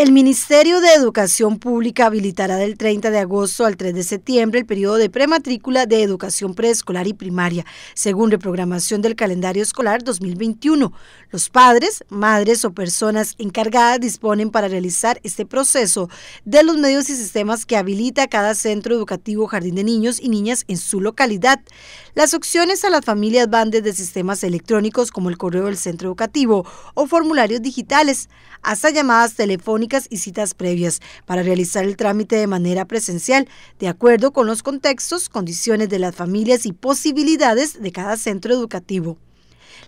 El Ministerio de Educación Pública habilitará del 30 de agosto al 3 de septiembre el periodo de prematrícula de educación preescolar y primaria, según reprogramación del calendario escolar 2021. Los padres, madres o personas encargadas disponen para realizar este proceso de los medios y sistemas que habilita cada centro educativo jardín de niños y niñas en su localidad. Las opciones a las familias van desde sistemas electrónicos como el correo del centro educativo o formularios digitales, hasta llamadas telefónicas y citas previas para realizar el trámite de manera presencial, de acuerdo con los contextos, condiciones de las familias y posibilidades de cada centro educativo.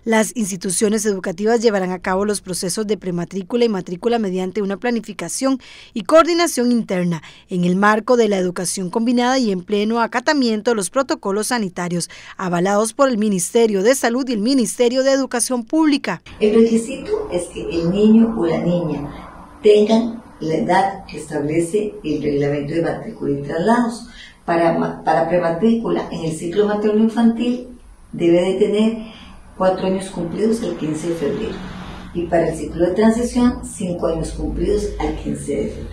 Las instituciones educativas llevarán a cabo los procesos de prematrícula y matrícula mediante una planificación y coordinación interna en el marco de la educación combinada y en pleno acatamiento de los protocolos sanitarios avalados por el Ministerio de Salud y el Ministerio de Educación Pública. El requisito es que el niño o la niña tengan la edad que establece el reglamento de matrícula y traslados. Para, prematrícula en el ciclo materno-infantil debe de tener cuatro años cumplidos el 15 de febrero y para el ciclo de transición cinco años cumplidos al 15 de febrero.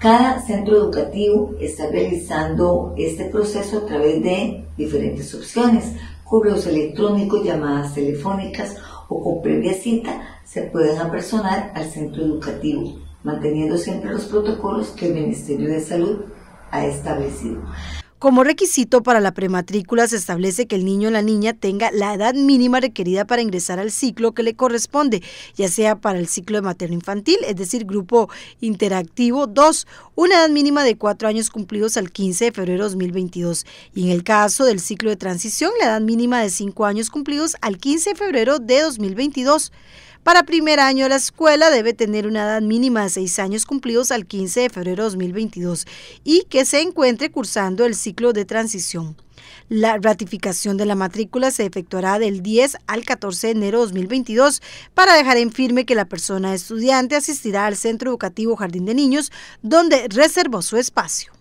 Cada centro educativo está realizando este proceso a través de diferentes opciones, correos electrónicos, llamadas telefónicas o con previa cita se pueden apersonar al centro educativo, manteniendo siempre los protocolos que el Ministerio de Salud ha establecido. Como requisito para la prematrícula se establece que el niño o la niña tenga la edad mínima requerida para ingresar al ciclo que le corresponde, ya sea para el ciclo de materno-infantil, es decir, grupo interactivo 2, una edad mínima de 4 años cumplidos al 15 de febrero de 2022, y en el caso del ciclo de transición, la edad mínima de 5 años cumplidos al 15 de febrero de 2022. Para primer año, la escuela debe tener una edad mínima de seis años cumplidos al 15 de febrero de 2022 y que se encuentre cursando el ciclo de transición. La ratificación de la matrícula se efectuará del 10 al 14 de enero de 2022 para dejar en firme que la persona estudiante asistirá al Centro Educativo Jardín de Niños, donde reservó su espacio.